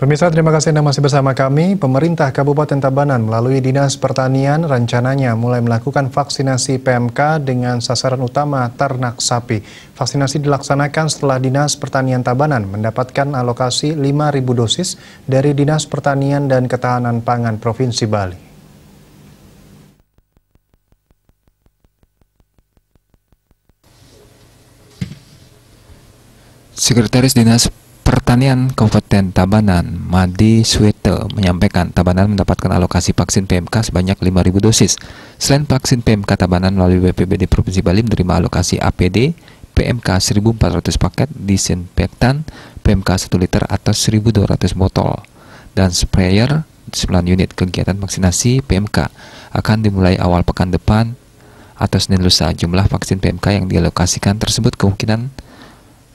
Pemirsa, terima kasih Anda masih bersama kami. Pemerintah Kabupaten Tabanan melalui Dinas Pertanian rencananya mulai melakukan vaksinasi PMK dengan sasaran utama ternak sapi. Vaksinasi dilaksanakan setelah Dinas Pertanian Tabanan mendapatkan alokasi 5.000 dosis dari Dinas Pertanian dan Ketahanan Pangan Provinsi Bali. Sekretaris Dinas Pertanian Kabupaten Tabanan, Madi Swete menyampaikan Tabanan mendapatkan alokasi vaksin PMK sebanyak 5.000 dosis. Selain vaksin PMK Tabanan melalui BPBD Provinsi Bali menerima alokasi APD, PMK 1.400 paket disinfektan, PMK 1 liter atau 1.200 botol, dan sprayer 9 unit kegiatan vaksinasi PMK akan dimulai awal pekan depan Atas Senin jumlah vaksin PMK yang dialokasikan tersebut kemungkinan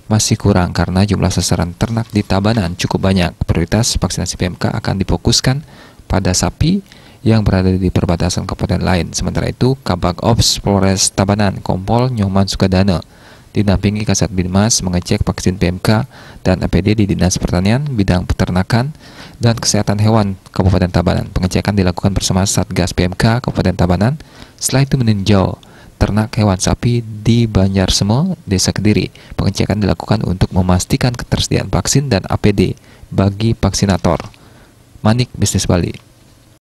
masih kurang karena jumlah sasaran ternak di Tabanan cukup banyak. Prioritas vaksinasi PMK akan difokuskan pada sapi yang berada di perbatasan kabupaten lain. Sementara itu, Kabak Ops Polres Tabanan, Kompol Nyoman Sukadana, didampingi Kasat Binmas mengecek vaksin PMK dan APD di Dinas Pertanian, Bidang Peternakan, dan Kesehatan Hewan Kabupaten Tabanan. Pengecekan dilakukan bersama Satgas PMK Kabupaten Tabanan, setelah itu meninjau ternak hewan sapi di Banjar Semo, Desa Kediri. Pengecekan dilakukan untuk memastikan ketersediaan vaksin dan APD bagi vaksinator. Manik Bisnis Bali.